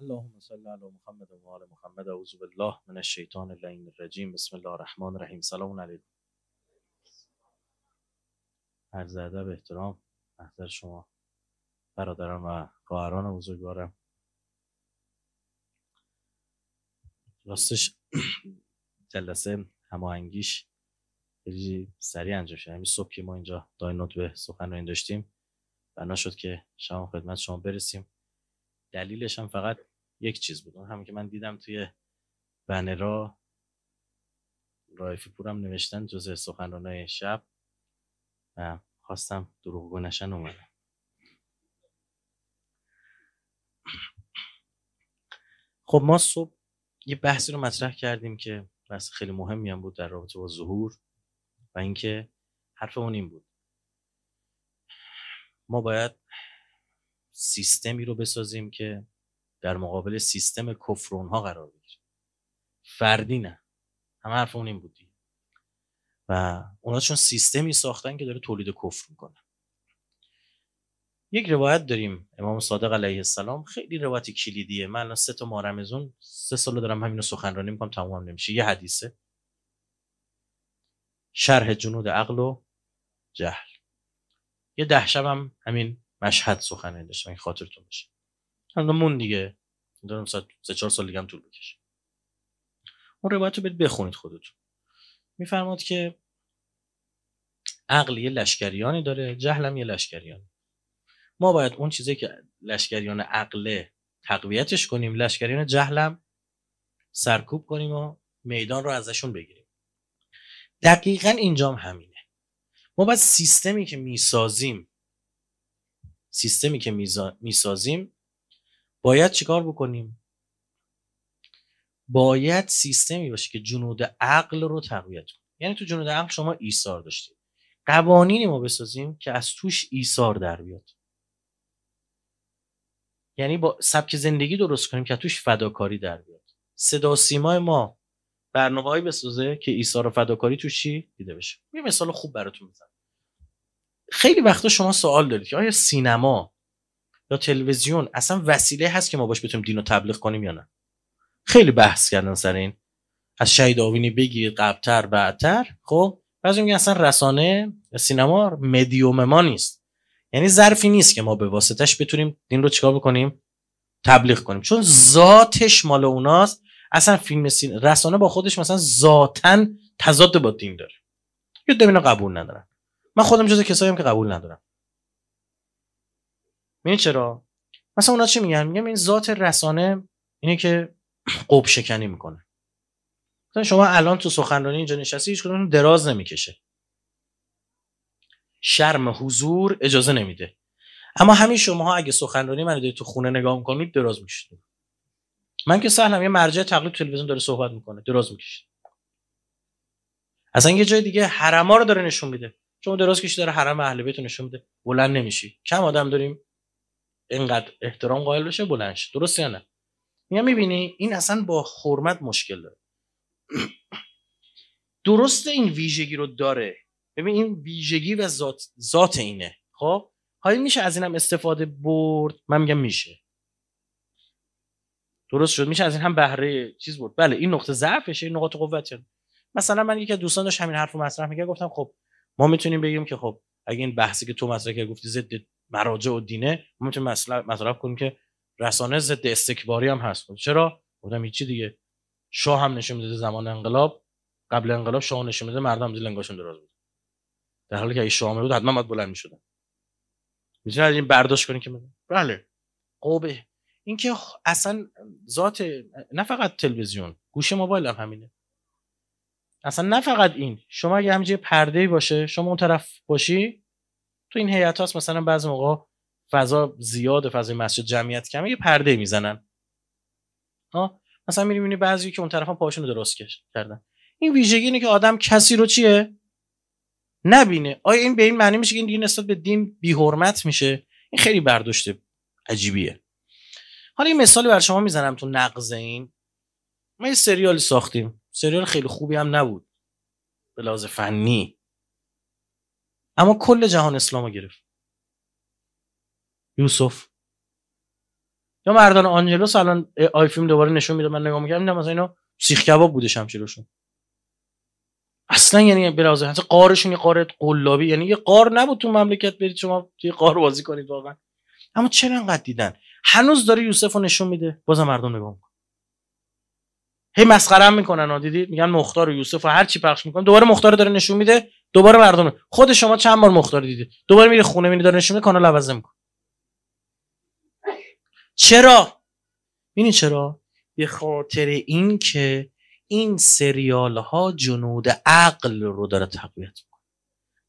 اللهم صل علی محمد و آل محمد اعوذ بالله من الشیطان اللعین الرجیم بسم الله الرحمن الرحیم سلام علیکم عرض به احترام محضر شما برادران و خواهران بزرگوارم راستش جلسه هماهنگیش خیلی سریع انجام شد همین یعنی صبح که ما اینجا داینوت به این داشتیم بنا شد که شما خدمت شما برسیم دلیلش هم فقط یک چیز بود همون که من دیدم توی بنرا رایفی پورم نوشتن جزء های شب و خواستم دروغگو نشن اومدم خب ما صبح یه بحثی رو مطرح کردیم که بحث خیلی مهمی هم بود در رابطه با ظهور و اینکه حرفمون این بود ما باید سیستمی رو بسازیم که در مقابل سیستم کفر ها قرار بگیره فردی نه هم حرف اون این بودی و اونا چون سیستمی ساختن که داره تولید کفر میکنه یک روایت داریم امام صادق علیه السلام خیلی روایت کلیدیه من الان سه تا مارمزون سه سال دارم همینو سخنرانی میکنم تمام نمیشه یه حدیثه شرح جنود عقل و جهل یه ده هم همین مشهد سخنه داشتم این خاطرتون باشه هم دیگه دارم ساعت سه چهار سال دیگه هم طول بکشه اون روایت رو برید بخونید خودتون میفرماد که عقل یه لشکریانی داره جهلم یه لشکریان. ما باید اون چیزی که لشکریان عقله تقویتش کنیم لشکریان جهلم سرکوب کنیم و میدان رو ازشون بگیریم دقیقا اینجام همینه ما باید سیستمی که میسازیم سیستمی که میسازیم باید چیکار بکنیم باید سیستمی باشه که جنود عقل رو تقویت کنه یعنی تو جنود عقل شما ایثار داشتید قوانینی ما بسازیم که از توش ایثار در بیاد یعنی با سبک زندگی درست کنیم که توش فداکاری در بیاد صدا سیمای ما برنامه‌ای بسازه که ایثار و فداکاری توش چی دیده بشه یه مثال خوب براتون میزنم خیلی وقتا شما سوال دارید که آیا سینما یا تلویزیون اصلا وسیله هست که ما باش بتونیم دین رو تبلیغ کنیم یا نه خیلی بحث کردن سر این از شهید آوینی بگیر قبلتر بعدتر خب بعضی میگن اصلا رسانه سینما مدیوم ما نیست یعنی ظرفی نیست که ما به واسطش بتونیم دین رو چیکار بکنیم تبلیغ کنیم چون ذاتش مال اوناست اصلا فیلم سین... رسانه با خودش مثلا ذاتا تضاد با دین داره یه قبول ندارن من خودم جز کسایی که قبول ندارم میدونی چرا مثلا اونا چی میگن میگن این ذات رسانه اینه که قب شکنی میکنه مثلا شما الان تو سخنرانی اینجا نشستی هیچ کدوم دراز نمیکشه شرم حضور اجازه نمیده اما همین شماها اگه سخنرانی من تو خونه نگاه میکنید دراز میشید من که سهلم یه مرجع تقلید تلویزیون داره صحبت میکنه دراز میکشه اصلا یه جای دیگه حرما رو داره نشون میده شما دراز کشی داره حرم اهل بیت نشون میده بلند نمیشی کم آدم داریم اینقدر احترام قائل بشه بلند شه درست یا نه میگم میبینی این اصلا با حرمت مشکل داره درست این ویژگی رو داره ببین این ویژگی و ذات ذات اینه خب حالی میشه از اینم استفاده برد من میگم میشه درست شد میشه از این هم بهره چیز برد بله این نقطه ضعفشه این نقاط قوتشه مثلا من یکی از دوستان داشت همین رو مطرح میگه گفتم خب ما میتونیم بگیم که خب اگه این بحثی که تو مطرح که گفتی ضد مراجع و دینه ما میتونیم مثلا مطرح کنیم که رسانه ضد استکباری هم هست خب چرا گفتم هیچی دیگه شاه هم نشون میده زمان انقلاب قبل انقلاب شاه نشون میده مردم زیر لنگاشون دراز بود در حالی که اگه شاه بود حتما باید بلند میشدن از این برداشت کنیم که بله قوبه اینکه اصلا ذات نه فقط تلویزیون گوش موبایل هم همینه اصلا نه فقط این شما اگه همینجوری پرده باشه شما اون طرف باشی تو این هیئت هاست مثلا بعضی موقع فضا زیاده فضای مسجد جمعیت کمه یه پرده میزنن ها مثلا میبینی بعضی که اون طرفا پاشون رو درست کردن این ویژگی اینه که آدم کسی رو چیه نبینه آیا این به این معنی میشه که این دین نسبت به دین بی میشه این خیلی برداشته عجیبیه حالا یه مثالی بر شما میزنم تو نقض این ما یه سریالی ساختیم سریال خیلی خوبی هم نبود به لحاظ فنی اما کل جهان اسلام رو گرفت یوسف یا مردان آنجلوس الان آی دوباره نشون میده من نگاه میکردم دیدم مثلا اینا سیخ کباب بودش هم اصلا یعنی به لحاظ حتی قارشون یه قاره قلابی یعنی یه قار نبود تو مملکت برید شما توی قار بازی کنید واقعا اما چرا انقدر دیدن هنوز داره یوسف رو نشون میده بازم مردم نگاه میکنن هی مسخرم میکنن ها دیدی میگن مختار و یوسف و هر چی پخش میکنن دوباره مختار داره نشون میده دوباره مردم خود شما چند بار مختار دیدید دوباره میره خونه میره داره نشون میده کانال عوض میکنه چرا میدونی چرا به خاطر این که این سریال ها جنود عقل رو داره تقویت میکنه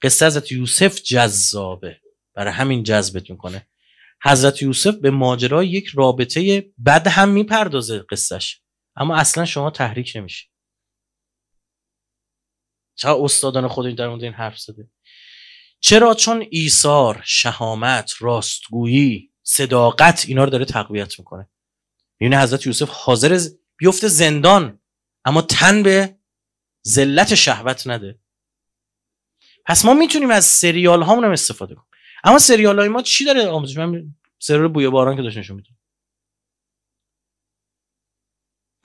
قصه حضرت یوسف جذابه برای همین جذبت میکنه حضرت یوسف به ماجرای یک رابطه بد هم میپردازه قصهش اما اصلا شما تحریک نمیشی چرا استادان خود در مورد این حرف زده چرا چون ایثار شهامت راستگویی صداقت اینا رو داره تقویت میکنه میبینه یعنی حضرت یوسف حاضر بیفته زندان اما تن به ذلت شهوت نده پس ما میتونیم از سریال هامون هم استفاده کنیم اما سریال های ما چی داره آموزش من سریال بوی باران که داشت نشون میده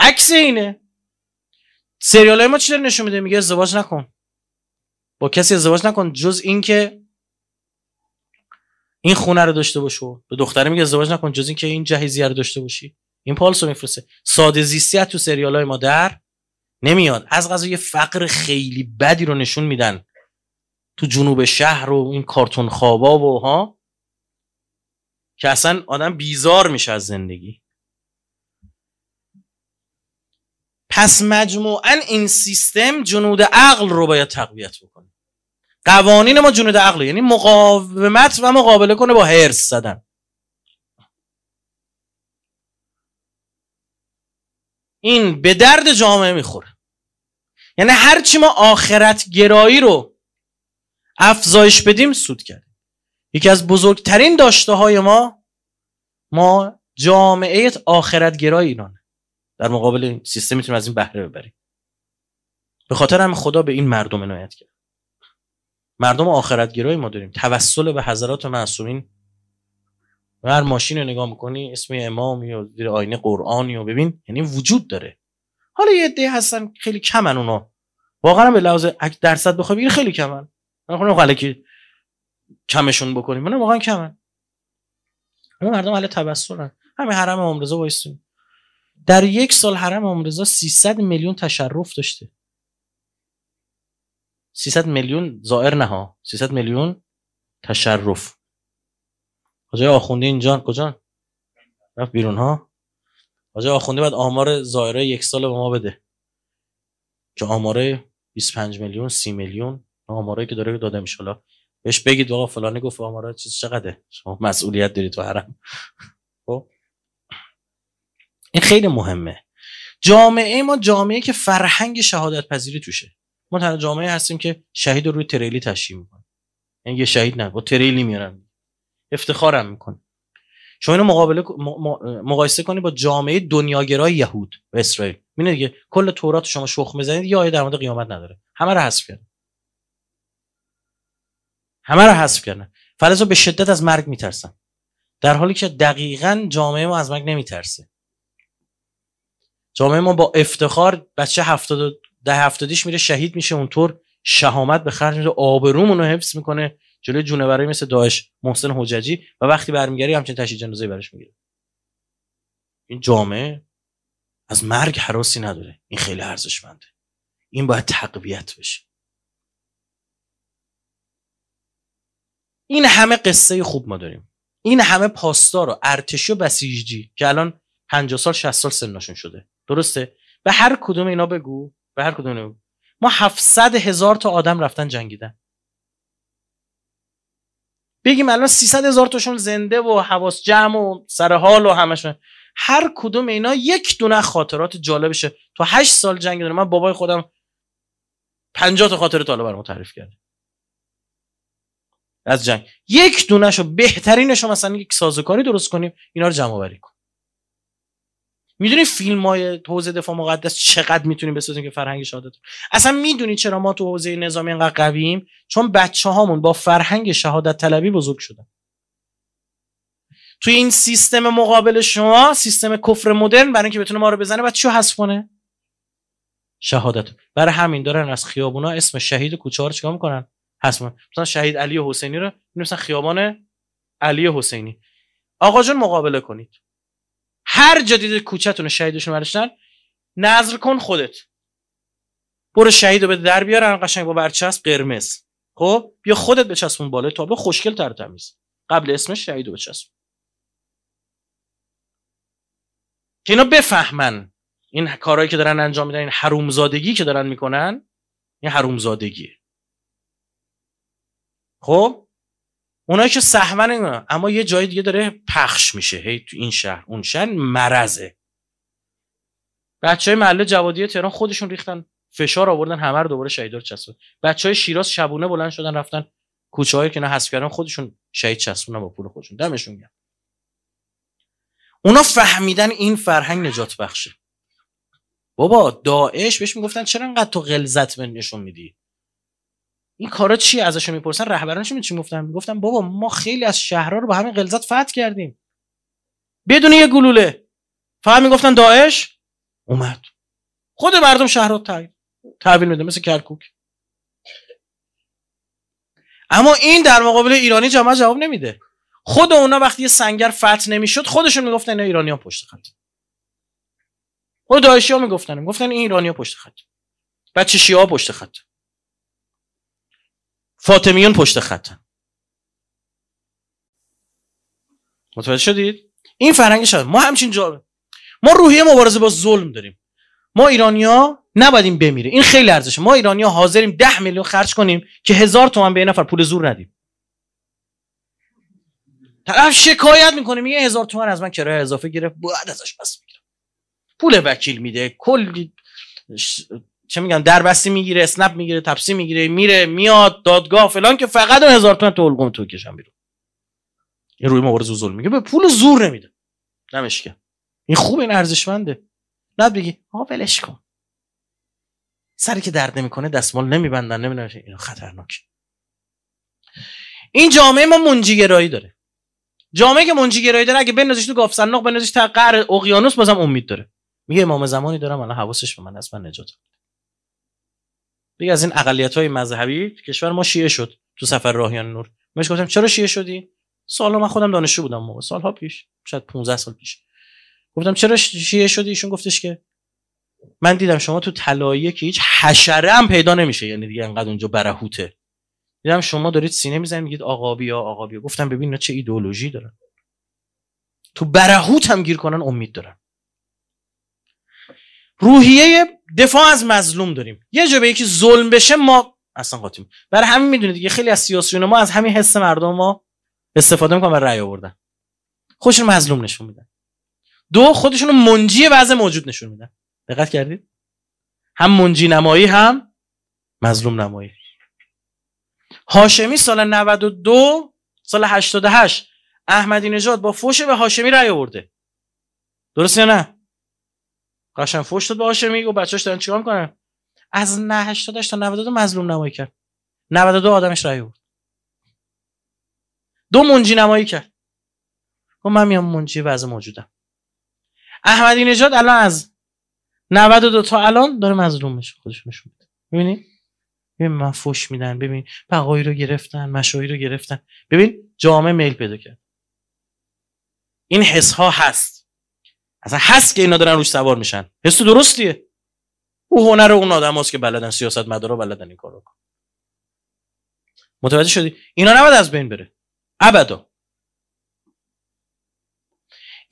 عکس اینه سریال های ما چی داره نشون میده میگه ازدواج نکن با کسی ازدواج نکن جز اینکه این خونه رو داشته باشو به دختره میگه ازدواج نکن جز که این جهیزیه رو داشته باشی این پالسو میفرسه ساده زیستی تو سریال های ما در نمیاد از غذا یه فقر خیلی بدی رو نشون میدن تو جنوب شهر و این کارتون خوابا و ها که اصلا آدم بیزار میشه از زندگی پس مجموعا این سیستم جنود عقل رو باید تقویت بکنه قوانین ما جنود عقل یعنی مقاومت و مقابله کنه با هرس زدن این به درد جامعه میخوره یعنی هرچی ما آخرت گرایی رو افزایش بدیم سود کردیم یکی از بزرگترین داشته های ما ما جامعه آخرت گرایی در مقابل این سیستم میتونیم از این بهره ببریم به خاطر هم خدا به این مردم عنایت کرد مردم آخرت گرایی ما داریم توسل به حضرات معصومین هر ماشین رو نگاه میکنی اسم امام یا دیر آینه قرآنی و ببین یعنی وجود داره حالا یه عده هستن خیلی کمن اونا واقعا به لحاظ درصد بخوام بگیری خیلی کمن من خودم که کمشون بکنیم من واقعا کمن اون مردم اهل توسلن همین حرم امام رضا در یک سال حرم امام 300 میلیون تشرف داشته 300 میلیون زائر نه ها 300 میلیون تشرف حاجه آخونده اینجا کجا رفت بیرون ها حاجه آخونده بعد آمار زائره یک سال به ما بده چه آماره 25 میلیون 30 میلیون آماره که داره داده میشه بهش بگید آقا فلانی گفت آماره چیز چقدره شما مسئولیت دارید تو حرم این خیلی مهمه جامعه ما جامعه که فرهنگ شهادت پذیری توشه ما تنها جامعه هستیم که شهید رو روی تریلی تشییع میکنه یعنی یه شهید نه با تریلی میارن افتخارم میکنه شما اینو مقابله مقایسه کنی با جامعه دنیاگرای یهود و اسرائیل ببینید دیگه کل تورات شما شخ میزنید یا آیه در مورد قیامت نداره همه رو حذف کردن همه رو حذف کردن فلسفه به شدت از مرگ میترسن در حالی که دقیقا جامعه ما از مرگ نمیترسه جامعه ما با افتخار بچه هفتاد ده هفتادیش میره شهید میشه اونطور شهامت به خرج میده آبرومون رو حفظ میکنه جلوی جونورایی مثل داعش محسن حججی و وقتی برمیگردی همچنین تشییع جنازه برش میگیره این جامعه از مرگ حراسی نداره این خیلی ارزشمنده این باید تقویت بشه این همه قصه خوب ما داریم این همه پاسدار و ارتشی و بسیجی که الان 50 سال 60 سال سنشون شده درسته به هر کدوم اینا بگو به هر کدوم ما 700 هزار تا آدم رفتن جنگیدن بگیم الان 300 هزار تاشون زنده و حواس جمع و سر حال و همشون هر کدوم اینا یک دونه خاطرات جالبشه تو 8 سال جنگ دارم، من بابای خودم 50 تا خاطره تالا برام تعریف کرده از جنگ یک دونه شو بهترینش مثلا یک سازوکاری درست کنیم اینا رو جمع آوری میدونی فیلم های حوزه دفاع مقدس چقدر میتونیم بسازیم که فرهنگ شهادت اصلا میدونی چرا ما تو حوزه نظامی اینقدر قویم چون بچه هامون با فرهنگ شهادت طلبی بزرگ شدن توی این سیستم مقابل شما سیستم کفر مدرن برای اینکه بتونه ما رو بزنه بعد چیو حذف کنه شهادت برای همین دارن از خیابونا اسم شهید کوچه رو چیکار میکنن حذف مثلا شهید علی حسینی رو مثلا خیابان علی حسینی آقا جون مقابله کنید هر جا دیده کوچهتون شهیدشون برداشتن نظر کن خودت برو شهید رو به در بیارن قشنگ با برچسب قرمز خب بیا خودت به چسبون بالا به خوشگل تر تمیز قبل اسمش شهید رو بچسبون که اینا بفهمن این کارهایی که دارن انجام میدن این حرومزادگی که دارن میکنن این حرومزادگیه خب اونایی که سهمن اما یه جای دیگه داره پخش میشه هی تو این شهر اون شهر مرزه بچه های محله جوادیه تهران خودشون ریختن فشار آوردن همه رو دوباره شهیدار چسبون بچه های شیراز شبونه بلند شدن رفتن کوچه هایی که نه حذف کردن خودشون شهید چسبونن با پول خودشون دمشون گرم اونا فهمیدن این فرهنگ نجات بخشه بابا داعش بهش میگفتن چرا انقدر تو غلظت نشون میدی این کارا چی ازش میپرسن رهبرانش چی میگفتن میگفتن بابا ما خیلی از شهرها رو با همین غلظت فتح کردیم بدون یه گلوله فقط میگفتن داعش اومد خود مردم شهرها تحویل میده مثل کرکوک اما این در مقابل ایرانی جمع جواب نمیده خود اونا وقتی یه سنگر فتح نمیشد خودشون میگفتن اینا ایرانی ها پشت خط خود داعشی ها میگفتن میگفتن این ایرانی ها پشت خط بچه شیعه ها پشت خط فاطمیون پشت خطن متوجه شدید این فرنگ شد ما همچین جا ما روحیه مبارزه با ظلم داریم ما ایرانیا نباید این بمیره این خیلی ارزشه ما ایرانیا حاضریم ده میلیون خرج کنیم که هزار تومن به یه نفر پول زور ندیم طرف شکایت میکنه میگه هزار تومن از من کرایه اضافه گرفت بعد ازش پس میگیرم پول وکیل میده کلی چه میگم دربستی میگیره اسنپ میگیره تپسی میگیره میره میاد دادگاه فلان که فقط اون هزار تومن تو الگوم تو کشم بیرون این روی مبارزه ظلم میگه به پول زور نمیده نمیشکه. این خوب این ارزشمنده نه بگی ها ولش کن سری که درد نمیکنه دستمال نمیبندن نمیدونم اینا خطرناک این جامعه ما منجی گرایی داره جامعه که منجی گرایی داره اگه بنازیش تو گاف صندوق بنازیش تا قعر اقیانوس بازم امید داره میگه امام زمانی دارم الان حواسش به من از من نجات دیگه از این اقلیت های مذهبی کشور ما شیعه شد تو سفر راهیان نور منش گفتم چرا شیعه شدی سالا من خودم دانشجو بودم موقع سالها پیش شاید 15 سال پیش گفتم چرا شیعه شدی ایشون گفتش که من دیدم شما تو طلاییه که هیچ حشره هم پیدا نمیشه یعنی دیگه انقدر اونجا برهوته دیدم شما دارید سینه میزنید میگید آقا بیا آقا بیا گفتم ببین چه ایدئولوژی دارن تو برهوت هم گیر کنن امید دارن روحیه دفاع از مظلوم داریم یه جا به یکی ظلم بشه ما اصلا قاطیم برای همین میدونید دیگه خیلی از سیاسیون ما از همین حس مردم ما استفاده میکنن برای رأی آوردن خودشون مظلوم نشون میدن دو خودشون منجی وضع موجود نشون میدن دقت کردید هم منجی نمایی هم مظلوم نمایی هاشمی سال 92 سال 88 احمدی نژاد با فوش به هاشمی رأی آورده درست یا نه قشنگ فوش داد به هاشمی و دارن چیکار میکنن از 80 تا 92 مظلوم نمایی کرد 92 آدمش رای بود دو منجی نمایی کرد گفت من میام منجی وضع موجودم احمدی نژاد الان از 92 تا الان داره مظلوم میشه خودش نشون ببین من فوش میدن ببین بقایی رو گرفتن مشایی رو گرفتن ببین جامعه میل پیدا کرد این حس ها هست اصلا هست که اینا دارن روش سوار میشن حس درستیه او هنر اون آدم هاست که بلدن سیاست مدارا بلدن این کارو متوجه شدی اینا نباید از بین بره ابدا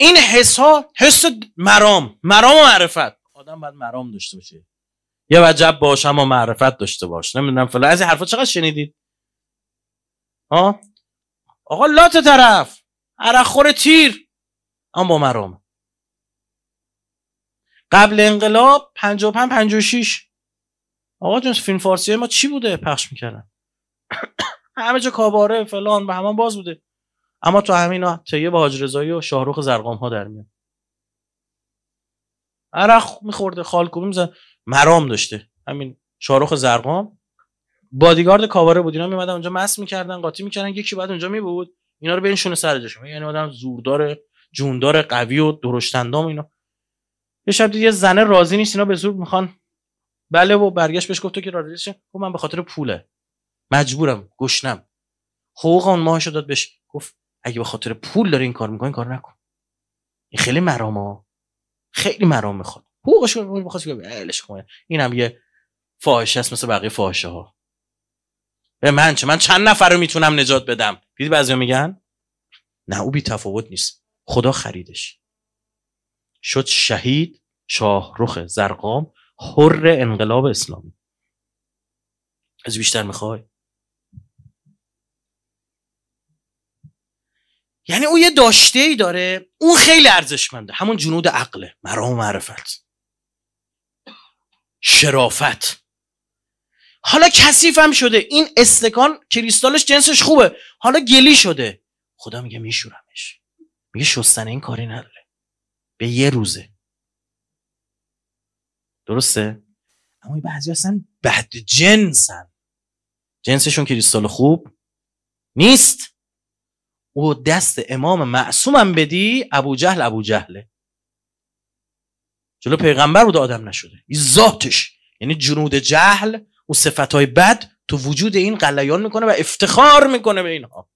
این حس ها حس مرام مرام و معرفت آدم باید مرام داشته باشه یه وجب باش اما معرفت داشته باش نمیدونم فلان از این حرفا چقدر شنیدید ها آقا لات طرف عرق خور تیر اما با مرام قبل انقلاب 55 56 آقا جون فیلم فارسی ما چی بوده پخش میکردن همه جا کاباره فلان به همان باز بوده اما تو همینا تیه با حاج رضایی و شاهروخ زرقام ها در میاد عرق میخورده خالکوبی میزن مرام داشته همین شاهروخ زرقام بادیگارد کاباره بود اینا میمدن اونجا مس میکردن قاطی میکردن یکی بعد اونجا میبود اینا رو بینشون سر جاشون یعنی آدم زوردار جوندار قوی و درشتندام اینا یه شب یه زنه راضی نیست اینا به زور میخوان بله و برگشت بهش گفت تو که راضی خب من به خاطر پوله مجبورم گشنم حقوق اون ماهش داد بهش گفت اگه به خاطر پول داری این کار میکنی کار نکن این خیلی مرام خیلی مرام میخواد حقوقش رو میخواست بلش کنه اینم یه فاحشه است مثل بقیه فاحشه ها به من چه من چند نفر رو میتونم نجات بدم دیدی بعضیا میگن نه او بی تفاوت نیست خدا خریدش شد شهید رخ زرقام حر انقلاب اسلامی از بیشتر میخوای یعنی او یه داشته ای داره اون خیلی ارزشمنده همون جنود عقله مرام معرفت شرافت حالا کسیف هم شده این استکان کریستالش جنسش خوبه حالا گلی شده خدا میگه میشورمش میگه شستن این کاری نداره به یه روزه درسته اما بعضی هستن بد جنسن جنسشون کریستال خوب نیست او دست امام معصومم بدی ابو جهل ابو جهله جلو پیغمبر بود آدم نشده این ذاتش یعنی جنود جهل و صفتهای بد تو وجود این قلیان میکنه و افتخار میکنه به اینها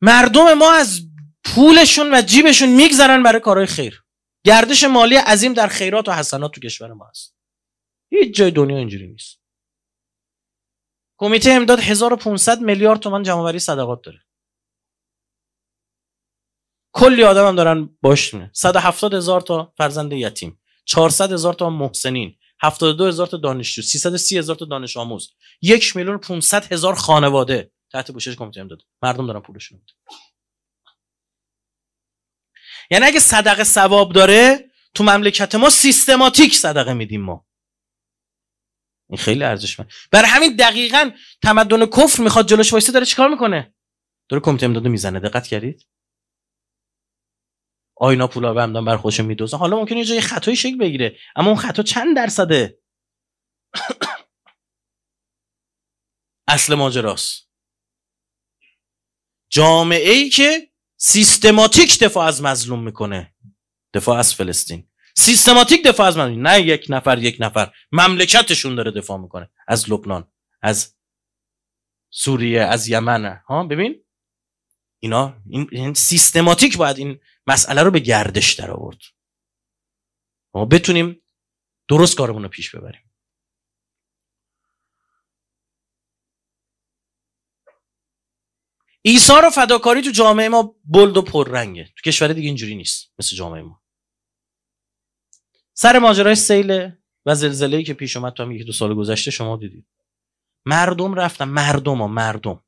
مردم ما از پولشون و جیبشون میگذرن برای کارهای خیر گردش مالی عظیم در خیرات و حسنات تو کشور ما هست هیچ جای دنیا اینجوری نیست کمیته امداد 1500 میلیارد تومان جمعآوری صدقات داره کلی آدم هم دارن باش 170 هزار تا فرزند یتیم 400 هزار تا محسنین 72 هزار تا دانشجو 330 هزار تا دانش آموز 1 میلیون 500 هزار خانواده تحت پوشش کمیته امداد مردم دارن پولشون میدن یعنی اگه صدقه ثواب داره تو مملکت ما سیستماتیک صدقه میدیم ما این خیلی من برای همین دقیقا تمدن کفر میخواد جلوش وایسته داره چیکار میکنه داره کمیته امدادو میزنه دقت کردید آینا پولا به همدان بر خودش میدوزن حالا ممکنه یه جای خطای شکل بگیره اما اون خطا چند درصده اصل ماجراست جامعه ای که سیستماتیک دفاع از مظلوم میکنه دفاع از فلسطین سیستماتیک دفاع از مظلوم نه یک نفر یک نفر مملکتشون داره دفاع میکنه از لبنان از سوریه از یمن ها ببین اینا این سیستماتیک باید این مسئله رو به گردش در آورد ما بتونیم درست کارمون رو پیش ببریم ایثار و فداکاری تو جامعه ما بلد و پررنگه تو کشور دیگه اینجوری نیست مثل جامعه ما سر ماجرای سیل و زلزله‌ای که پیش اومد تو هم یکی دو سال گذشته شما دیدید مردم رفتن مردم ها مردم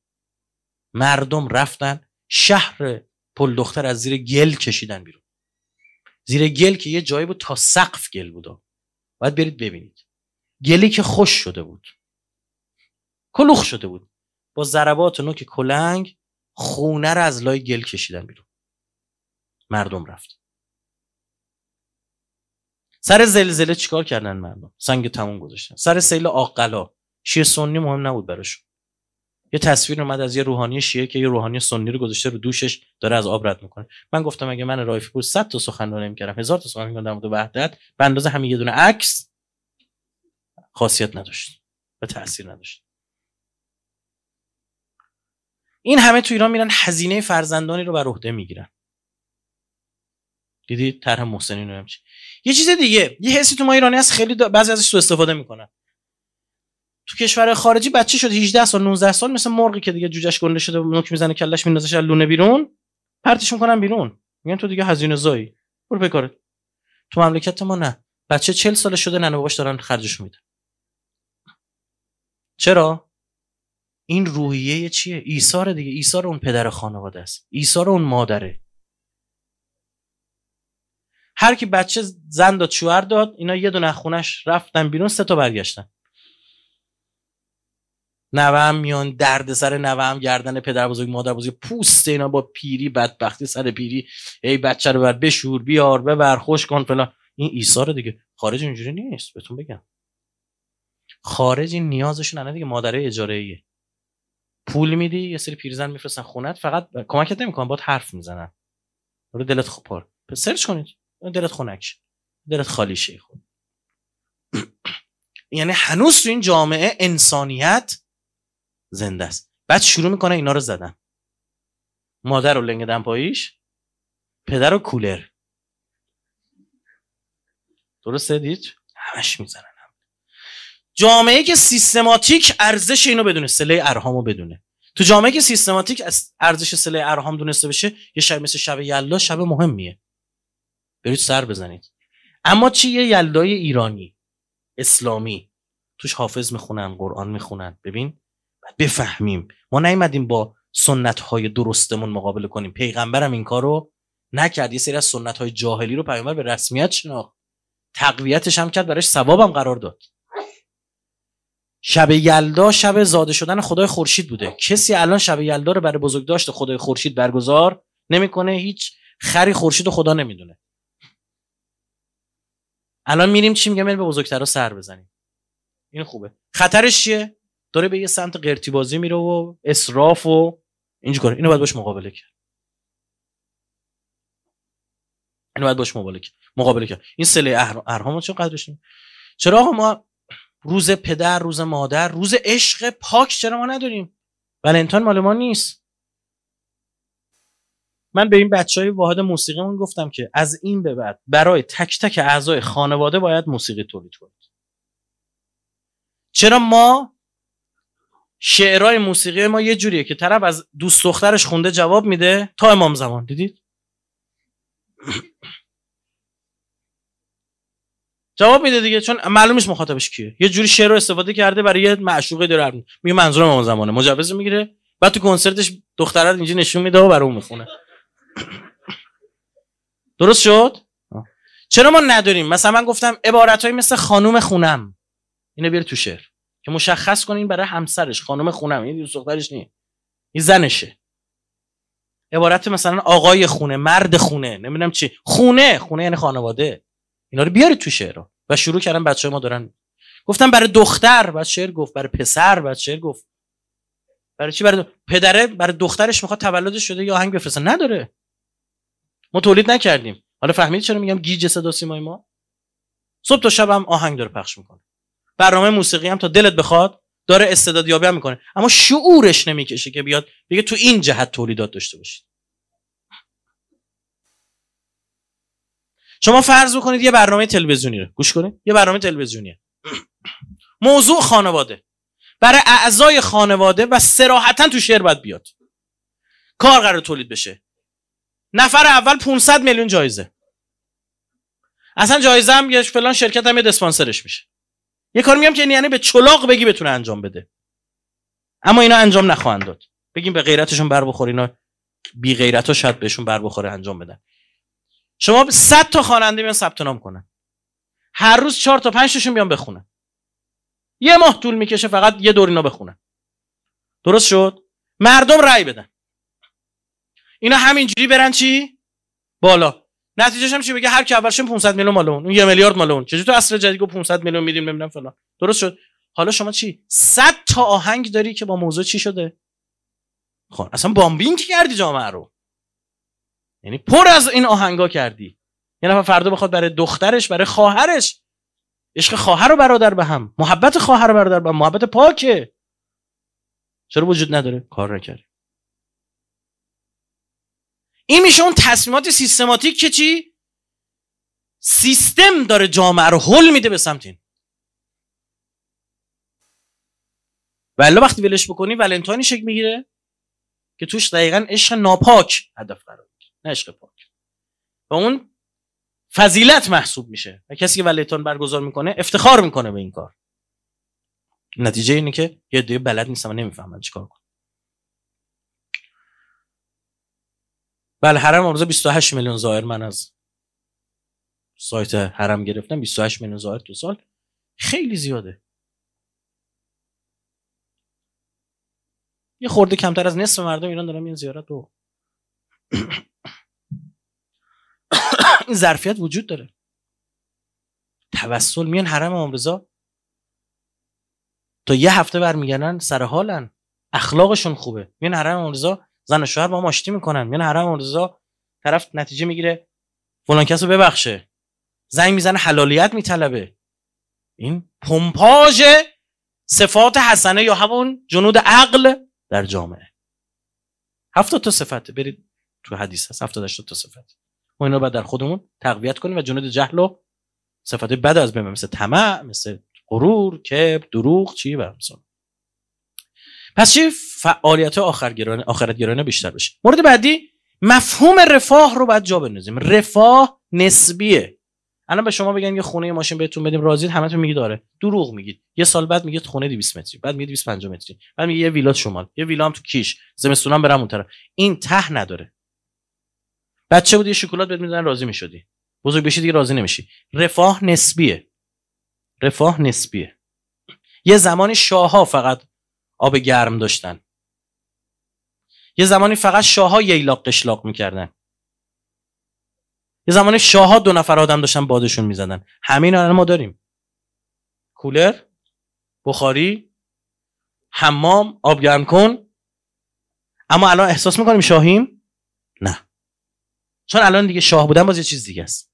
مردم رفتن شهر پل دختر از زیر گل کشیدن بیرون زیر گل که یه جایی بود تا سقف گل بودا باید برید ببینید گلی که خوش شده بود کلوخ شده بود با ضربات نوک کلنگ خونه رو از لای گل کشیدن بیرون مردم رفت سر زلزله چیکار کردن مردم سنگ تموم گذاشتن سر سیل آقلا شیعه سنی مهم نبود براشون یه تصویر اومد از یه روحانی شیعه که یه روحانی سنی رو گذاشته رو دوشش داره از آب رد میکنه من گفتم اگه من رایفی بود 100 تا رو کردم هزار تا سخن میکردم در وحدت به اندازه همین یه دونه عکس خاصیت نداشت و تاثیر نداشت این همه تو ایران میرن هزینه فرزندانی رو بر عهده میگیرن دیدی طرح محسنین رو همچه. یه چیز دیگه یه حسی تو ما ایرانی هست خیلی بعضی ازش تو استفاده میکنن تو کشور خارجی بچه شد 18 سال 19 سال مثل مرغی که دیگه جوجش گنده شده نوک میزنه کلش از لونه بیرون پرتش میکنن بیرون میگن تو دیگه هزینه زایی برو بکارت تو مملکت ما نه بچه 40 سال شده ننه باباش دارن خرجش میدن چرا این روحیه چیه ایثار دیگه ایثار اون پدر خانواده است ایثار اون مادره هر کی بچه زن داد شوهر داد اینا یه دونه خونش رفتن بیرون سه تا برگشتن نوام میان درد سر نوام گردن پدر بزرگ مادر بزرگ پوست اینا با پیری بدبختی سر پیری ای بچه رو بر بشور بیار ببر خوش کن فلان این ایثار دیگه خارج اینجوری نیست بهتون بگم خارج این نیازشون نه دیگه مادره اجاره ایه پول میدی یه سری پیرزن میفرستن خونت فقط کمکت نمیکنن باید حرف میزنن رو دلت پر سرچ کنید دلت خونک دلت خالی شه خود خب. یعنی هنوز تو این جامعه انسانیت زنده است بعد شروع میکنه اینا رو زدن مادر رو لنگ دنپاییش پدر رو کولر درسته دید همش میزنن جامعه که سیستماتیک ارزش اینو بدونه سله ارهامو بدونه تو جامعه که سیستماتیک ارزش سله ارهام دونسته بشه یه شب مثل شب یلدا شب مهمیه برید سر بزنید اما چی یه یلدای ایرانی اسلامی توش حافظ میخونن قرآن میخونن ببین بفهمیم ما نیومدیم با سنت های درستمون مقابله کنیم پیغمبرم این کارو نکرد یه سری از سنت های جاهلی رو پیغمبر به رسمیت شناخت تقویتش هم کرد براش ثوابم قرار داد شب یلدا شب زاده شدن خدای خورشید بوده کسی الان شب یلدا رو برای بزرگداشت خدای خورشید برگزار نمیکنه هیچ خری خورشید خدا نمیدونه الان میریم چی میگم به بزرگترا سر بزنیم این خوبه خطرش چیه داره به یه سمت قرتی بازی میره و اسراف و اینجوری کنه اینو باید باش مقابله کرد اینو باید باش مقابله کرد مقابله کرد این سله ارهامو چه قدرش چرا آقا ما روز پدر روز مادر روز عشق پاک چرا ما نداریم ولنتان مال ما نیست من به این بچه های واحد موسیقیمون گفتم که از این به بعد برای تک تک اعضای خانواده باید موسیقی تولید کنید چرا ما شعرهای موسیقی ما یه جوریه که طرف از دوست دخترش خونده جواب میده تا امام زمان دیدید جواب میده دیگه چون معلوم نیست مخاطبش کیه یه جوری شعر رو استفاده کرده برای یه معشوقه داره میگه منظورم اون زمانه مجوز میگیره بعد تو کنسرتش دختره اینجا نشون میده و برای اون میخونه درست شد چرا ما نداریم مثلا من گفتم عبارتهایی مثل خانم خونم اینو بیار تو شعر که مشخص کنین برای همسرش خانم خونم این دوست دخترش نیه این زنشه عبارت مثلا آقای خونه مرد خونه نمیدونم چی خونه خونه یعنی خانواده اینا رو بیاری تو شعر و شروع کردن بچه ما دارن گفتم برای دختر بعد شعر گفت برای پسر بعد شعر گفت برای چی برای پدره برای دخترش میخواد تولدش شده یا آهنگ بفرسته نداره ما تولید نکردیم حالا فهمید چرا میگم گیج صدا سیمای ما صبح تا شب هم آهنگ داره پخش میکنه برنامه موسیقی هم تا دلت بخواد داره استعداد یابی هم میکنه اما شعورش نمیکشه که بیاد بگه تو این جهت تولیدات داشته باشید شما فرض کنید یه برنامه تلویزیونی رو گوش کنید یه برنامه تلویزیونیه موضوع خانواده برای اعضای خانواده و سراحتا تو شعر باید بیاد کار قرار تولید بشه نفر اول 500 میلیون جایزه اصلا جایزه هم یه فلان شرکت هم یه اسپانسرش میشه یه کار میگم که یعنی به چلاق بگی بتونه انجام بده اما اینا انجام نخواهند داد بگیم به غیرتشون بر بخور اینا بی غیرتا شاید بهشون بر بخوره انجام بدن شما 100 تا خواننده میان ثبت نام کنن هر روز 4 تا 5 تاشون بیان بخونن یه ماه طول میکشه فقط یه دور اینا بخونن درست شد مردم رأی بدن اینا همینجوری برن چی بالا نتیجه هم چی بگه هر کی اولش 500 میلیون مال اون یه میلیارد مال اون چجوری تو اصل جدید 500 میلیون میدیم نمیدونم فلان درست شد حالا شما چی 100 تا آهنگ داری که با موضوع چی شده خب اصلا بامبینگ کردی جامعه رو یعنی پر از این آهنگا کردی یه نفر فردا بخواد برای دخترش برای خواهرش عشق خواهر و برادر به هم محبت خواهر و برادر به هم محبت پاکه چرا وجود نداره کار نکرده این میشه اون تصمیمات سیستماتیک که چی سیستم داره جامعه رو حل میده به سمت این ولی وقتی ولش بکنی ولنتانی شکل میگیره که توش دقیقا عشق ناپاک هدف قرار نه عشق پاک و اون فضیلت محسوب میشه و کسی که ولیتان برگزار میکنه افتخار میکنه به این کار نتیجه اینه که یه دوی بلد نیستم و نمیفهمم چیکار کنم بله حرم امروز 28 میلیون زائر من از سایت حرم گرفتم 28 میلیون زائر تو سال خیلی زیاده یه خورده کمتر از نصف مردم ایران دارن میان زیارت رو این ظرفیت وجود داره توسل میان حرم امام تا یه هفته برمیگردن سر حالن اخلاقشون خوبه میان حرم امام زن و شوهر با هم میکنن میان حرم امام طرف نتیجه میگیره فلان کسو ببخشه زنگ میزنه حلالیت میطلبه این پمپاژ صفات حسنه یا همون جنود عقل در جامعه هفتاد تا صفت برید تو حدیث هست هفتاد تا صفت ما اینا رو در خودمون تقویت کنیم و جنود جهل و صفات بد از بین مثل طمع مثل غرور کبر دروغ چی و پس چی فعالیت آخرگرانه گران بیشتر بشه مورد بعدی مفهوم رفاه رو باید جا بندازیم رفاه نسبیه الان به شما بگم یه خونه ماشین بهتون بدیم راضید همتون میگی داره دروغ میگید یه سال بعد میگید خونه 200 متری بعد میگید 250 متری بعد میگه یه ویلا شمال یه ویلا هم تو کیش زمستونم برم اون طرف این ته نداره بچه بودی شکلات بهت میدادن راضی میشدی بزرگ بشی دیگه راضی نمیشی رفاه نسبیه رفاه نسبیه یه زمانی ها فقط آب گرم داشتن یه زمانی فقط شاهها ییلاق قشلاق میکردن یه زمانی ها دو نفر آدم داشتن بادشون میزدن همین الان ما داریم کولر بخاری حمام آب گرم کن اما الان احساس میکنیم شاهیم نه چون الان دیگه شاه بودن باز یه چیز دیگه است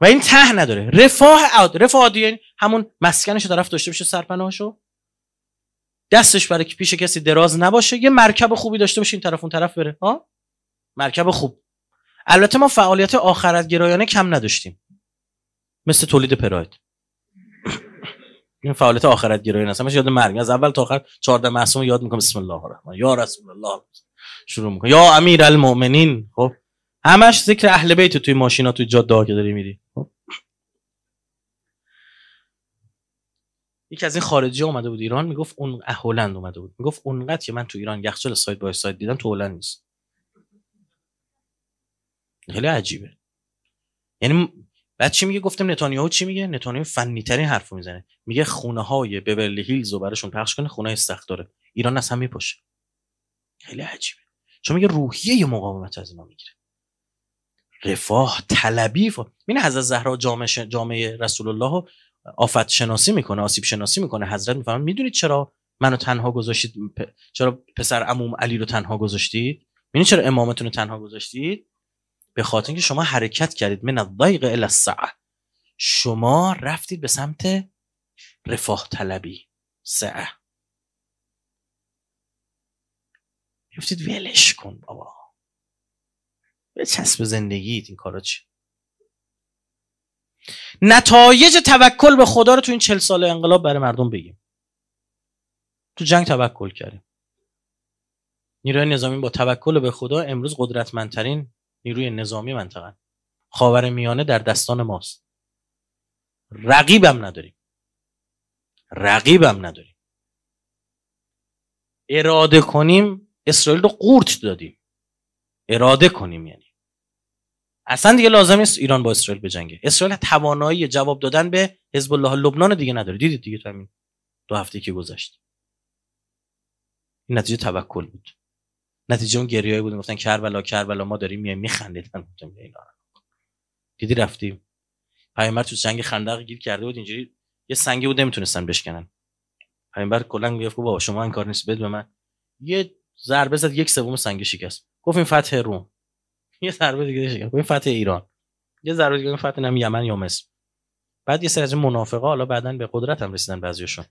و این ته نداره رفاه عاد رفاه عادی یعنی همون مسکنش طرف داشته باشه سرپناهشو دستش برای که پیش کسی دراز نباشه یه مرکب خوبی داشته باشه این طرف اون طرف بره ها مرکب خوب البته ما فعالیت آخرت گرایانه کم نداشتیم مثل تولید پراید این فعالیت آخرت گرایانه است یاد مرگ از اول تا آخر 14 معصوم یاد میکنم بسم الله الرحمن یا رسول الله شروع میکنه یا امیر المؤمنین خب همش ذکر اهل بیت توی ماشینا توی جاده که داری میری خب یکی از این خارجی ها اومده بود ایران میگفت اون هلند اومده بود میگفت اونقدر که من تو ایران یخچال سایت با سایت دیدم تو هلند نیست خیلی عجیبه یعنی بعد چی میگه گفتم نتانیاهو چی میگه نتانیاهو فنی ترین حرفو میزنه میگه خونه های ببرلی هیلز رو براشون پخش کنه خونه استخ داره ایران از هم خیلی عجیبه چون میگه روحیه مقاومت از اینا میگیره رفاه طلبی ف... این حضرت زهرا جامعه, ش... جامعه رسول الله رو آفت شناسی میکنه آسیب شناسی میکنه حضرت میفهمه میدونید چرا منو تنها گذاشتید چرا پسر عموم علی رو تنها گذاشتید میدونید چرا امامتون رو تنها گذاشتید به خاطر اینکه شما حرکت کردید من الضیق ال السعه شما رفتید به سمت رفاه طلبی سعه گفتید ولش کن بابا به چسب زندگیت این کارا چی نتایج توکل به خدا رو تو این چل سال انقلاب برای مردم بگیم تو جنگ توکل کردیم نیروی نظامی با توکل به خدا امروز قدرتمندترین نیروی نظامی منطقه خاور میانه در دستان ماست رقیبم نداریم رقیبم نداریم اراده کنیم اسرائیل رو قورت دادیم اراده کنیم یعنی اصلا دیگه لازم نیست ایران با اسرائیل بجنگه اسرائیل توانایی جواب دادن به حزب الله لبنان دیگه نداره دیدید دیگه تو همین دو هفته که گذشت این نتیجه توکل بود نتیجه اون گریه بود گفتن کربلا کربلا ما داریم میایم میخندیدن گفتم اینا دیدی رفتیم پیامبر تو سنگ خندق گیر کرده بود اینجوری یه سنگی بود نمیتونستن بشکنن پیامبر کلا میگفت بابا شما این کار نیست بد به من یه ضربه زد یک سوم سنگ شکست گفت این فتح روم یه ضربه دیگه شکست گفت این فتح ایران یه ضربه دیگه فتح نم یمن یا مصر بعد یه سری از منافقا حالا بعدا به قدرت هم رسیدن بعضیشون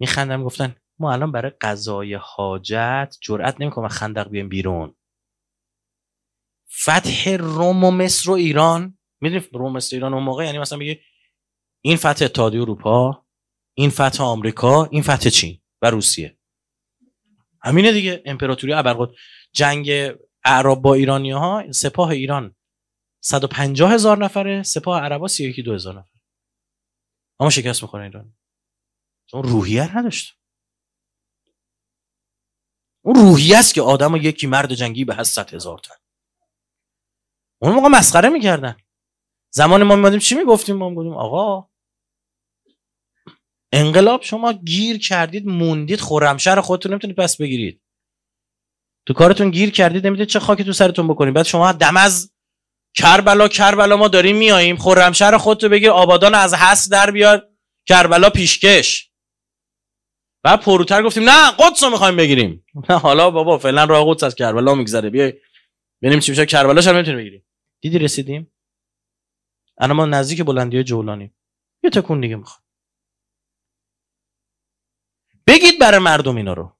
میخندم گفتن ما الان برای قضای حاجت جرئت نمی‌کنه، خندق بیایم بیرون فتح روم و مصر و ایران میدونی روم مصر ایران اون موقع یعنی مثلا میگه این فتح اتحادیه اروپا این فتح آمریکا این فتح چین و روسیه همینه دیگه امپراتوری ابرقد جنگ اعراب با ایرانی ها سپاه ایران 150 هزار نفره سپاه عربا 31 دو هزار نفره اما شکست میخوره ایران اون روحیه نداشت اون روحیه است که آدم و یکی مرد جنگی به هست هزار تن اون موقع مسخره میکردن زمان ما میمادیم چی میگفتیم ما میگفتیم آقا انقلاب شما گیر کردید موندید خرمشهر خودتون نمیتونید پس بگیرید تو کارتون گیر کردید نمیدونید چه خاکی تو سرتون بکنید بعد شما دم از کربلا کربلا ما داریم میاییم خرمشهر خودتو بگیر آبادان از هست در بیار کربلا پیشکش و پروتر گفتیم نه قدس رو میخوایم بگیریم نه حالا بابا فعلا راه قدس از کربلا میگذره بیای ببینیم چی میشه کربلا شما نمیتونیم بگیریم دیدی رسیدیم الان ما نزدیک بلندی جولانی یه تکون دیگه میخواد بگید برای مردم اینا رو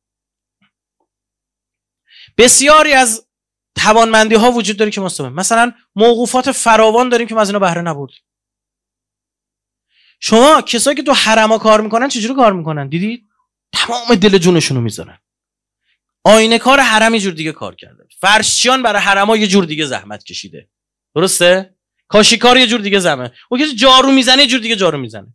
بسیاری از توانمندی ها وجود داره که ما مثلا موقوفات فراوان داریم که ما از اینا بهره نبرد شما کسایی که تو حرما کار میکنن چجوری کار میکنن دیدید تمام دل جونشونو رو میذارن آینه کار حرم یه جور دیگه کار کرده فرشیان برای حرما یه جور دیگه زحمت کشیده درسته کاشیکار یه جور دیگه زحمت اون که جارو میزنه یه جور دیگه جارو میزنه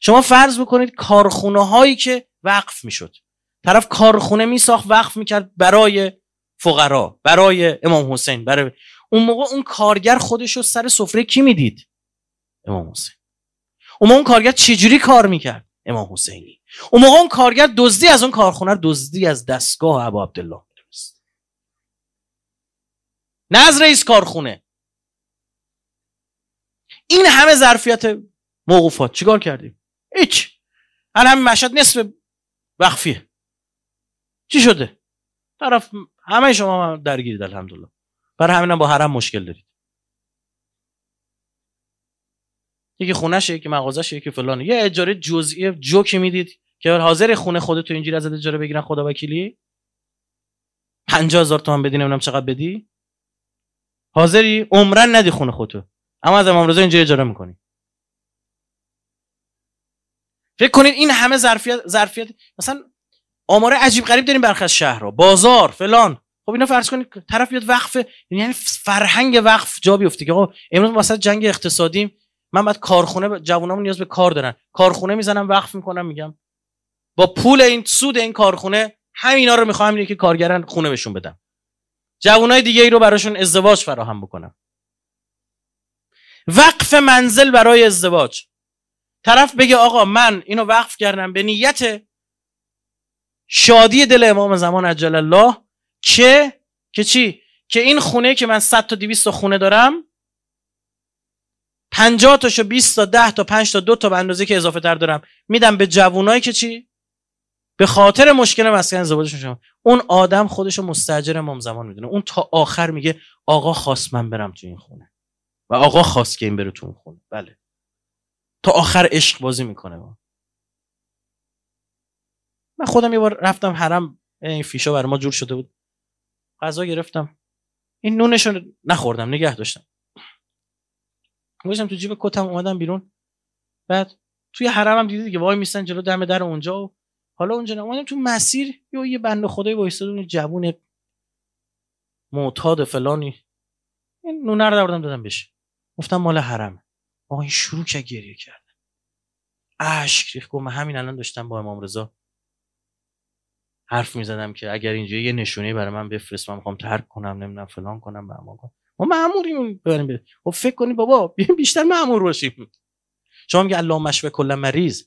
شما فرض بکنید کارخونه هایی که وقف میشد طرف کارخونه میساخت وقف میکرد برای فقرا برای امام حسین برای اون موقع اون کارگر خودش رو سر سفره کی میدید امام حسین اون موقع اون کارگر چجوری کار میکرد امام حسینی اون موقع اون کارگر دزدی از اون کارخونه دزدی از دستگاه ابا عبدالله نه از رئیس کارخونه این همه ظرفیت موقوفات چیکار کردیم هیچ الان همین مشهد نصف وقفیه چی شده طرف همه شما هم درگیرید الحمدلله برای همینا با حرم مشکل دارید یکی شه یکی مغازه‌شه یکی فلانه یه اجاره جزئی جوکی میدید که حاضر خونه تو اینجوری از اجاره بگیرن خدا وکیلی 50000 تومان بدی نمیدونم چقدر بدی حاضری عمرن ندی خونه خودتو اما از امام رضا اینجوری اجاره میکنی فکر کنید این همه ظرفیت ظرفیت مثلا آمار عجیب غریب داریم برخ از شهرها بازار فلان خب اینا فرض کنید طرف بیاد وقف یعنی فرهنگ وقف جا بیفته که آقا امروز واسه جنگ اقتصادی من بعد کارخونه جوونامون نیاز به کار دارن کارخونه میزنم وقف میکنم میگم با پول این سود این کارخونه همینا رو میخوام اینه که کارگران خونه بهشون بدم جوانای دیگه ای رو براشون ازدواج فراهم بکنم وقف منزل برای ازدواج طرف بگه آقا من اینو وقف کردم به نیت شادی دل امام زمان عجل الله که که چی که این خونه که من 100 تا 200 تا خونه دارم 50 تاشو 20 تا 10 تا 5 تا 2 تا به اندازه که اضافه تر دارم میدم به جوونایی که چی به خاطر مشکل مسکن ازدواجشون شما اون آدم خودشو مستجر امام زمان میدونه اون تا آخر میگه آقا خواست من برم تو این خونه و آقا خواست که این بره تو اون خونه بله تا آخر عشق بازی میکنه من خودم یه بار رفتم حرم این فیشا برای ما جور شده بود غذا گرفتم این نونشون نخوردم نگه داشتم گذاشتم تو جیب کتم اومدم بیرون بعد توی حرمم دیدی که وای میستن جلو دم در اونجا و حالا اونجا اومدم تو مسیر یه بند خدای وایساده اون جوون معتاد فلانی این نونه رو دادم بشه گفتم مال حرمه آقا این شروع که گریه کرد عشق ریخت گفت من همین الان داشتم با امام رضا حرف میزدم که اگر اینجا یه نشونه برای من بفرست من میخوام ترک کنم نمیدونم فلان کنم به کنم ما ماموریم بریم خب فکر کنی بابا بیم بیشتر مامور باشیم شما میگه الله مشبه کل مریض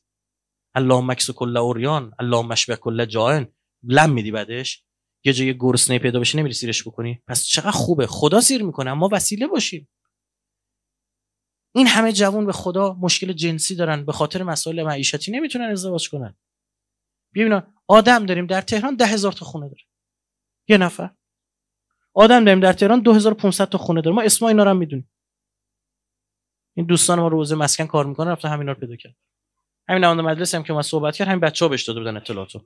الله مکس کل اوریان الله مشبه کل جاین لم میدی بعدش یه جای گرسنه پیدا بشه نمیری سیرش بکنی پس چقدر خوبه خدا سیر میکنه ما وسیله باشیم این همه جوان به خدا مشکل جنسی دارن به خاطر مسائل معیشتی نمیتونن ازدواج کنن ببینا آدم داریم در تهران ده هزار تا خونه داره یه نفر آدم داریم در تهران 2500 تا خونه داره ما اسم اینا رو هم میدونیم این دوستان ما روزه مسکن کار میکنن رفتن همینا رو پیدا کرد همین نماینده مجلس هم که ما صحبت کرد همین بچه‌ها بهش داده بودن اطلاعاتو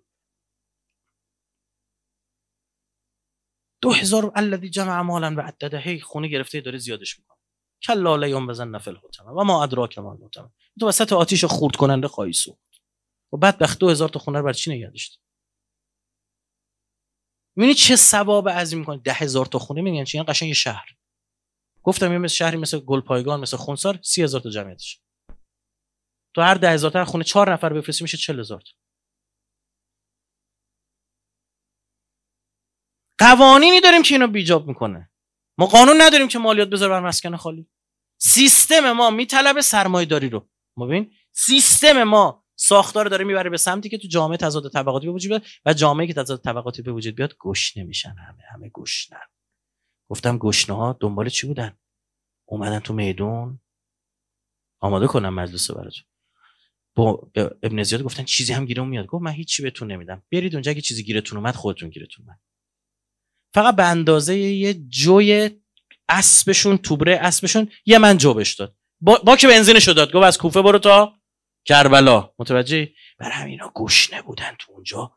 هزار الذی جمع مالا و عدده هی خونه گرفته داره زیادش میکنه کلا لا یوم بزن نفل حتمه و ما ادراک ما حتمه تو وسط آتیش خورد کننده خواهی سو و بعد بخت 2000 تا خونه رو بر چی نگه داشت میبینی چه ثواب عظیم میکنه ده هزار تا خونه میگن یعنی چی این یعنی قشنگ یه شهر گفتم یه مثل شهری مثل گلپایگان مثل خونسار سی هزار تا جمعیتش تو هر ده هزار تا خونه چهار نفر بفرستی میشه چل هزار تا قوانینی داریم که اینو بیجاب میکنه ما قانون نداریم که مالیات بذار بر مسکن خالی سیستم ما میطلبه سرمایه داری رو ما سیستم ما ساختار داره میبره به سمتی که تو جامعه تضاد طبقاتی به وجود بیاد و جامعه که تضاد طبقاتی به وجود بیاد گشنه میشن همه همه گشنن گفتم گشنه ها دنبال چی بودن اومدن تو میدون آماده کنم مجلس براتون با ابن زیاد گفتن چیزی هم گیرم میاد گفت من هیچی بهتون نمیدم برید اونجا که چیزی گیرتون اومد خودتون گیرتون اومد فقط به اندازه یه جوی اسبشون توبره اسبشون یه من داد با, با که بنزینشو داد گفت از کوفه برو تا کربلا متوجه بر همینا گشنه بودن تو اونجا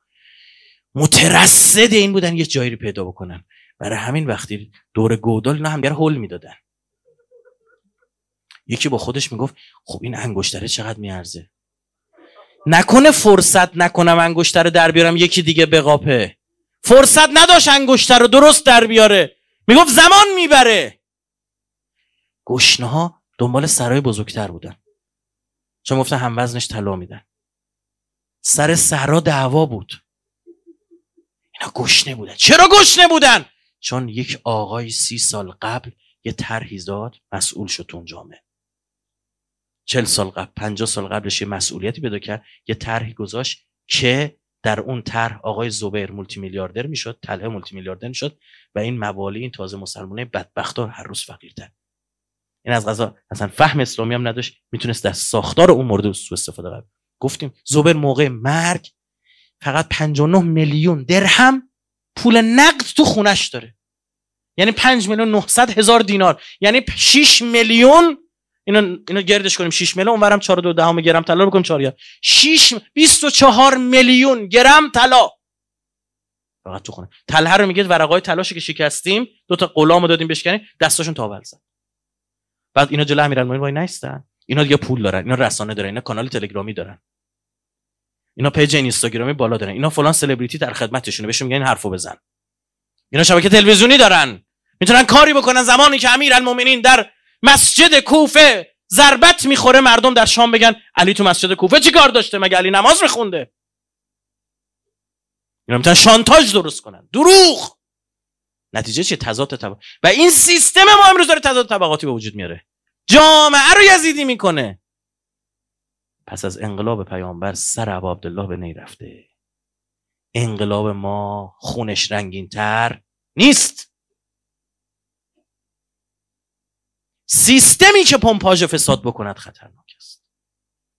مترصد این بودن یه جایی پیدا بکنن برای همین وقتی دور گودال نه همگر هول میدادن یکی با خودش میگفت خب این انگشتره چقدر میارزه نکنه فرصت نکنم انگشتره در بیارم یکی دیگه به قاپه فرصت نداشت انگشتر رو درست در بیاره میگفت زمان میبره گشنه ها دنبال سرای بزرگتر بودن چون گفتن هم وزنش طلا میدن سر سرا دعوا بود اینا گشنه بودن چرا گشنه بودن چون یک آقای سی سال قبل یه طرحی داد مسئول شد اون جامعه چل سال قبل پنجاه سال قبلش یه مسئولیتی پیدا کرد یه طرحی گذاشت که در اون طرح آقای زبیر مولتی میلیاردر میشد تله مولتی میلیاردر میشد و این موالی این تازه مسلمانه بدبختا هر روز فقیرتر این از غذا اصلا فهم اسلامی هم نداشت میتونست در ساختار اون مورد سوء استفاده کنه گفتیم زبیر موقع مرگ فقط 59 میلیون درهم پول نقد تو خونش داره یعنی 5 میلیون 900 هزار دینار یعنی 6 میلیون اینو اینو گردش کنیم 6 میلیون اونورم 4 دو دهم گرم طلا رو بکنیم 4 گرم 6 24 میلیون گرم طلا فقط تو خونه طلا رو میگه ورقای تلاشی که شکستیم دو تا غلامو دادیم بشکنیم دستاشون تاول زد بعد اینا جلو امیرالمومنین وای نیستن اینا دیگه پول دارن اینا رسانه دارن اینا کانال تلگرامی دارن اینا پیج اینستاگرامی بالا دارن اینا فلان سلبریتی در خدمتشونه بهشون میگن حرفو بزن اینا شبکه تلویزیونی دارن میتونن کاری بکنن زمانی که امیرالمومنین در مسجد کوفه ضربت میخوره مردم در شام بگن علی تو مسجد کوفه چی کار داشته مگه علی نماز میخونده اینا میتونن شانتاج درست کنن دروغ نتیجه چیه تضاد طبقاتی و این سیستم ما امروز داره تضاد طبقاتی به وجود میاره جامعه رو یزیدی میکنه پس از انقلاب پیامبر سر عبا عبدالله به نی رفته انقلاب ما خونش رنگین تر نیست سیستمی که پمپاژ فساد بکند خطرناک است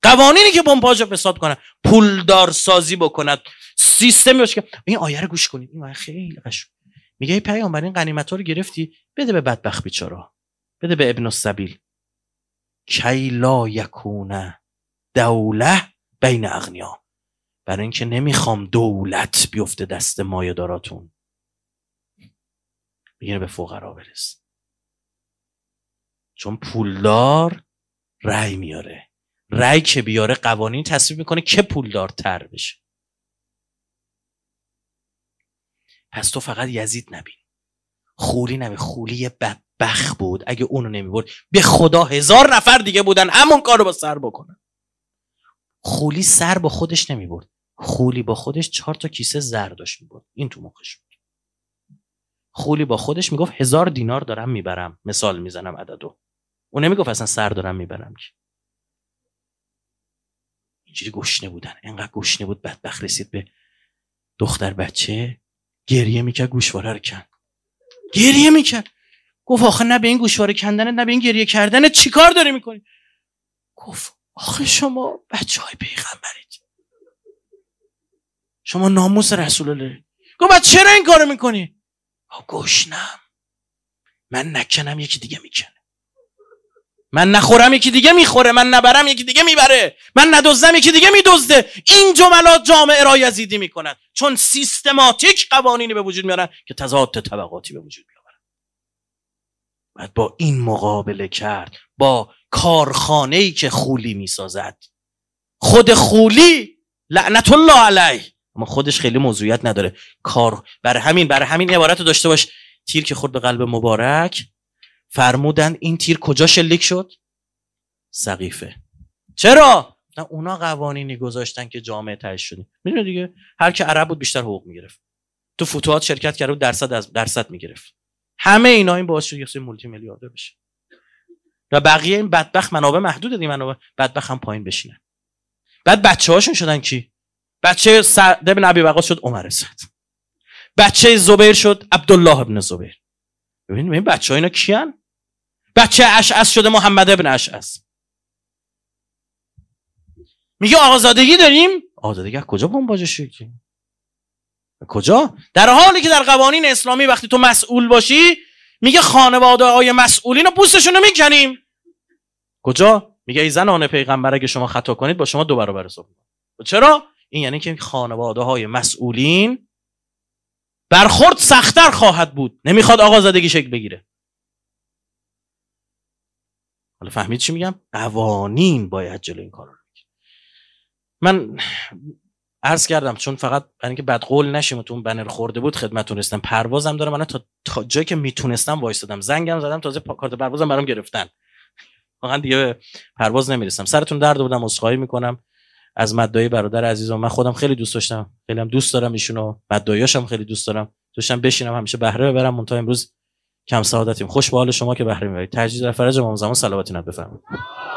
قوانینی که پمپاژ فساد کنه پولدار سازی بکند سیستمی باشه که این آیه رو گوش کنید این خیلی قشنگ میگه ای پیامبر این غنیمت‌ها رو گرفتی بده به بدبخت بیچاره بده به ابن السبیل کی لا یکونه دوله بین اغنیا برای اینکه نمیخوام دولت بیفته دست مایه داراتون میگه به فقرا برسه چون پولدار رأی میاره رأی که بیاره قوانین تصویب میکنه که تر بشه پس تو فقط یزید نبین خولی نبین خولی بدبخ بود اگه اونو نمیبرد به خدا هزار نفر دیگه بودن همون کارو با سر بکنن خولی سر با خودش نمیبرد خولی با خودش چهار تا کیسه زر داشت میبرد این تو مخش بود خولی با خودش میگفت هزار دینار دارم میبرم مثال میزنم عددو اون نمیگفت اصلا سر دارم میبرم که اینجوری گشنه بودن انقدر گشنه بود بدبخت رسید به دختر بچه گریه میکرد گوشواره رو کند گریه میکرد گفت آخه نه به این گوشواره کندنت نه به این گریه کردنت چیکار داری میکنی گفت آخه شما بچه های پیغمبرید شما ناموس رسول الله گفت چرا این کارو میکنی گشنم من نکنم یکی دیگه میکنه من نخورم یکی دیگه میخوره من نبرم یکی دیگه میبره من ندزدم یکی دیگه میدزده این جملات جامعه را یزیدی میکنن چون سیستماتیک قوانینی به وجود میارن که تضاد طبقاتی به وجود میارن باید با این مقابله کرد با کارخانه ای که خولی میسازد خود خولی لعنت الله علیه اما خودش خیلی موضوعیت نداره کار بر همین بر همین عبارت داشته باش تیر که خورد قلب مبارک فرمودند این تیر کجا شلیک شد سقیفه چرا اونا قوانینی گذاشتن که جامعه تهش شدیم میدونی دیگه هر که عرب بود بیشتر حقوق میگرفت تو فتوحات شرکت کرده بود درصد از درصد میگرفت همه اینا این باعث شد یه سری مولتی بشه و بقیه این بدبخت منابع محدود دیدی منابع بدبخ هم پایین بشینن بعد بچه هاشون شدن کی بچه سعد بن عبی شد عمر سعد بچه زبیر شد عبدالله ابن زبیر ببین این بچه ها اینا کیان بچه اشعس شده محمد ابن اشعث میگه آزادگی داریم آزادگی کجا باجه باجه کجا در حالی که در قوانین اسلامی وقتی تو مسئول باشی میگه خانواده های مسئولین و پوستشون رو میکنیم کجا میگه ای زنان پیغمبر اگه شما خطا کنید با شما دو برابر حساب چرا این یعنی که خانواده های مسئولین برخورد سختتر خواهد بود نمیخواد آقا زدگی شکل بگیره حالا فهمید چی میگم قوانین باید جلو این کار رو بگیر من عرض کردم چون فقط برای اینکه بدقول نشیم و تو اون بنر خورده بود خدمتتون رسیدم پروازم داره من تا, جایی که میتونستم وایستادم زنگم زدم تازه کارت پروازم برام گرفتن واقعا دیگه پرواز نمیرسم سرتون درد بودم عذرخواهی میکنم از مدای برادر عزیزم من خودم خیلی دوست داشتم خیلی هم دوست دارم ایشونو هم خیلی دوست دارم داشتم بشینم همیشه بهره ببرم مون امروز کم سعادتیم خوش به حال شما که بهره میبرید تجدید در فرج امام زمان نت